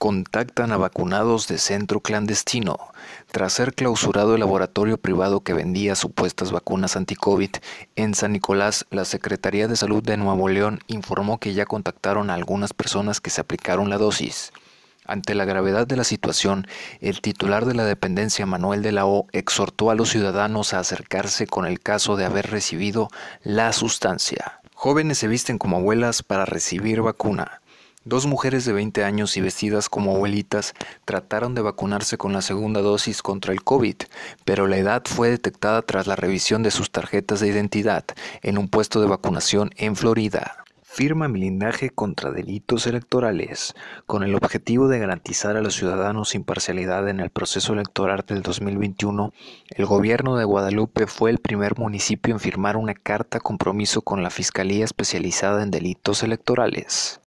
contactan a vacunados de centro clandestino. Tras ser clausurado el laboratorio privado que vendía supuestas vacunas anti-COVID en San Nicolás, la Secretaría de Salud de Nuevo León informó que ya contactaron a algunas personas que se aplicaron la dosis. Ante la gravedad de la situación, el titular de la dependencia Manuel de la O exhortó a los ciudadanos a acercarse con el caso de haber recibido la sustancia. Jóvenes se visten como abuelas para recibir vacuna. Dos mujeres de 20 años y vestidas como abuelitas trataron de vacunarse con la segunda dosis contra el COVID, pero la edad fue detectada tras la revisión de sus tarjetas de identidad en un puesto de vacunación en Florida. Firma milindaje contra delitos electorales, con el objetivo de garantizar a los ciudadanos imparcialidad en el proceso electoral del 2021. El gobierno de Guadalupe fue el primer municipio en firmar una carta compromiso con la Fiscalía Especializada en Delitos Electorales.